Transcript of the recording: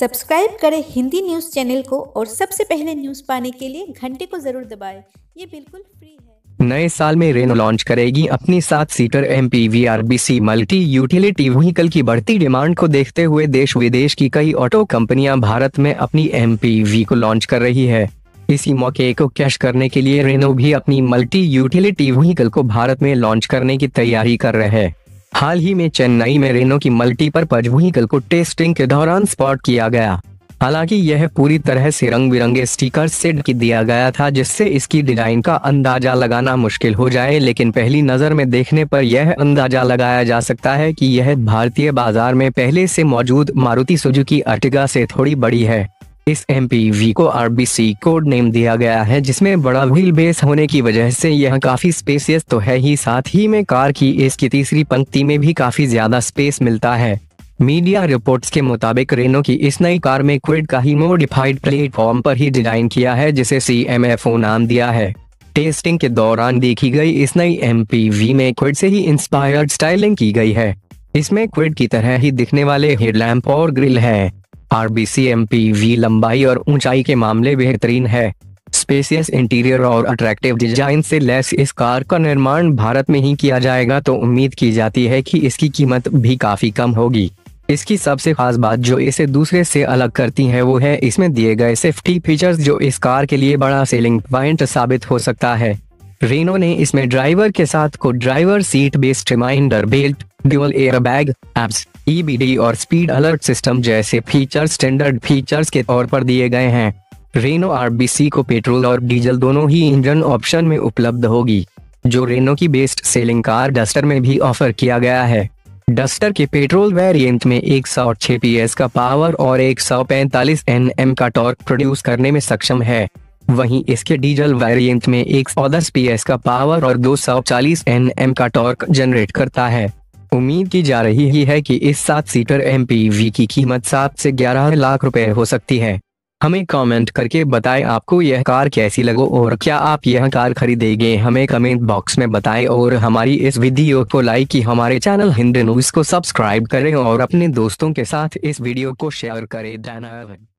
Subscribe करें Hindi news channel को और सबसे पहले न्यूज़ पाने के लिए घंटे को जरूर दबाएं। ये बिल्कुल फ्री है नए साल में रेनो लॉन्च करेगी अपनी सात seater M P V R B C multi utility vehicle की बढ़ती डिमांड को देखते हुए देश विदेश की कई ऑटो कंपनियां भारत में अपनी एम पी वी को लॉन्च कर रही है इसी मौके को कैश करने के लिए रेनो भी अपनी मल्टी यूटिलिटी व्हीकल को भारत में लॉन्च करने की तैयारी कर रहे हैं हाल ही में चेन्नई में रेनो की मल्टीपर्पज व्हीकल को टेस्टिंग के दौरान स्पॉट किया गया हालांकि यह पूरी तरह से रंग बिरंगे स्टिकर सेट की दिया गया था जिससे इसकी डिजाइन का अंदाजा लगाना मुश्किल हो जाए लेकिन पहली नज़र में देखने पर यह अंदाजा लगाया जा सकता है कि यह भारतीय बाजार में पहले से मौजूद मारुति सुजुकी अर्टिगा से थोड़ी बड़ी है इस एम को आरबीसी कोड नेम दिया गया है जिसमें बड़ा व्हील बेस होने की वजह से यह काफी स्पेसियस तो है ही साथ ही में कार की इसकी तीसरी पंक्ति में भी काफी ज्यादा स्पेस मिलता है मीडिया रिपोर्ट्स के मुताबिक रेनो की इस नई कार में क्विड का ही मोडिफाइड प्लेटफॉर्म पर ही डिजाइन किया है जिसे सी एम एफ ओ नाम दिया है टेस्टिंग के दौरान देखी गई इस नई एम में क्विड से ही इंस्पायर्ड स्टाइलिंग की गई है इसमें क्विड की तरह ही दिखने वाले हेडलैम्प और ग्रिल है आरबीसीएमपीवी लंबाई और ऊंचाई के मामले बेहतरीन है स्पेसियस इंटीरियर और अट्रैक्टिव डिजाइन से लैस इस कार का निर्माण भारत में ही किया जाएगा तो उम्मीद की जाती है कि इसकी कीमत भी काफी कम होगी इसकी सबसे खास बात जो इसे दूसरे से अलग करती है वो है इसमें दिए गए सेफ्टी फीचर्स जो इस कार के लिए बड़ा सेलिंग पॉइंट साबित हो सकता है रेनो ने इसमें ड्राइवर के साथ co driver seat based reminder belt dual airbag ABS EBD और स्पीड अलर्ट सिस्टम जैसे फीचर स्टैंडर्ड फीचर्स के तौर पर दिए गए हैं रेनो आर को पेट्रोल और डीजल दोनों ही इंजन ऑप्शन में उपलब्ध होगी जो रेनो की बेस्ट सेलिंग कार डस्टर में भी ऑफर किया गया है डस्टर के पेट्रोल वेरिएंट में 106 सौ का पावर और 145 एनएम का टॉर्क प्रोड्यूस करने में सक्षम है वहीं इसके डीजल वेरिएंट में 110 पीएस का पावर और 240 एनएम का टॉर्क जनरेट करता है उम्मीद की जा रही है कि इस सात सीटर एमपीवी की कीमत सात से ग्यारह लाख रुपए हो सकती है हमें कमेंट करके बताएं आपको यह कार कैसी लगो और क्या आप यह कार खरीदेंगे हमें कमेंट बॉक्स में बताएं और हमारी इस वीडियो को लाइक की हमारे चैनल हिंदी न्यूज को सब्सक्राइब करें और अपने दोस्तों के साथ इस वीडियो को शेयर करें धन्यवाद